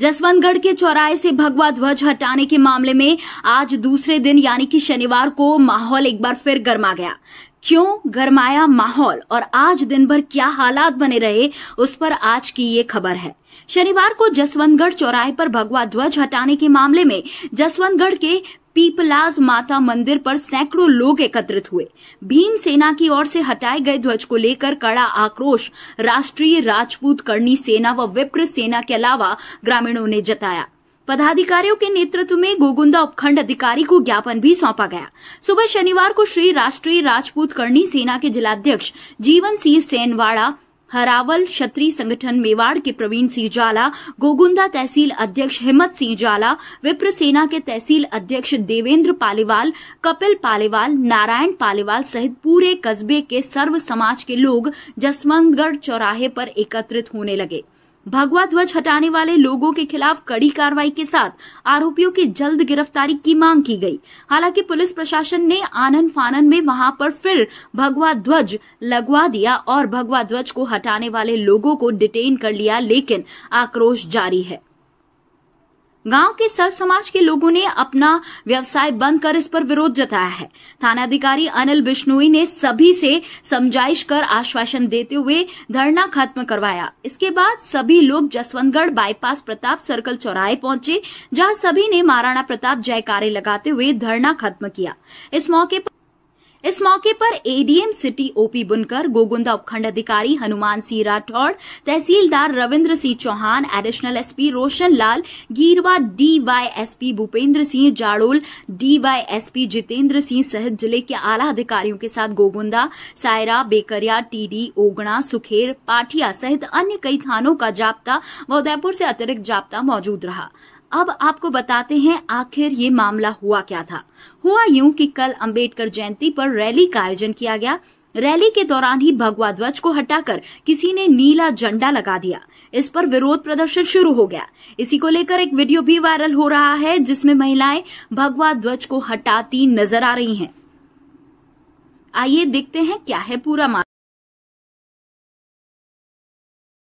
जसवंतगढ़ के चौराहे से भगवा ध्वज हटाने के मामले में आज दूसरे दिन यानी कि शनिवार को माहौल एक बार फिर गर्मा गया क्यों गरमाया माहौल और आज दिन भर क्या हालात बने रहे उस पर आज की ये खबर है शनिवार को जसवंतगढ़ चौराहे पर भगवा ध्वज हटाने के मामले में जसवंतगढ़ के पीपलाज माता मंदिर पर सैकड़ों लोग एकत्रित हुए भीम सेना की ओर से हटाए गए ध्वज को लेकर कड़ा आक्रोश राष्ट्रीय राजपूत करनी सेना व विप्र सेना के अलावा ग्रामीणों ने जताया पदाधिकारियों के नेतृत्व में गोगुंदा उपखंड अधिकारी को ज्ञापन भी सौंपा गया सुबह शनिवार को श्री राष्ट्रीय राजपूत करनी सेना के जिलाध्यक्ष जीवन सिंह सेनवाड़ा हरावल क्षत्रिय संगठन मेवाड़ के प्रवीण सिंह जाला गोगुंदा तहसील अध्यक्ष हिम्मत सिंह जाला विप्र सेना के तहसील अध्यक्ष देवेंद्र पालेवाल कपिल पालेवाल नारायण पालेवाल सहित पूरे कस्बे के सर्व समाज के लोग जसवंतगढ़ चौराहे पर एकत्रित होने लगे भगवा ध्वज हटाने वाले लोगों के खिलाफ कड़ी कार्रवाई के साथ आरोपियों की जल्द गिरफ्तारी की मांग की गई हालांकि पुलिस प्रशासन ने आनन फानन में वहां पर फिर भगवा ध्वज लगवा दिया और भगवा ध्वज को हटाने वाले लोगों को डिटेन कर लिया लेकिन आक्रोश जारी है गांव के सर्व समाज के लोगों ने अपना व्यवसाय बंद कर इस पर विरोध जताया है थानाधिकारी अनिल बिश्नोई ने सभी से समझाइश कर आश्वासन देते हुए धरना खत्म करवाया इसके बाद सभी लोग जसवंतगढ़ बाईपास प्रताप सर्कल चौराहे पहुंचे जहां सभी ने महाराणा प्रताप जयकारे लगाते हुए धरना खत्म किया इस मौके पर इस मौके पर एडीएम सिटी ओपी बुनकर गोगुंदा उपखंड अधिकारी हनुमान सिंह राठौड़ तहसीलदार Ravindra Singh Chauhan additional SP Roshan Lal Girwa DYSP Bhupendra Singh Jhadol DYSP Jitendra Singh सहित जिले के आला अधिकारियों के साथ गोगुंदा सायरा बेकरिया टीडी ओगणा सुखेर पाठिया सहित अन्य कई थानों का जाप्ता व उदयपुर से अतिरिक्त जाप्ता मौजूद रहा अब आपको बताते हैं आखिर ये मामला हुआ क्या था हुआ यूं कि कल अंबेडकर जयंती पर रैली का आयोजन किया गया रैली के दौरान ही भगवा ध्वज को हटाकर किसी ने नीला झंडा लगा दिया इस पर विरोध प्रदर्शन शुरू हो गया इसी को लेकर एक वीडियो भी वायरल हो रहा है जिसमें महिलाएं भगवा ध्वज को हटाती नजर आ रही हैं। आइए देखते हैं क्या है पूरा मामला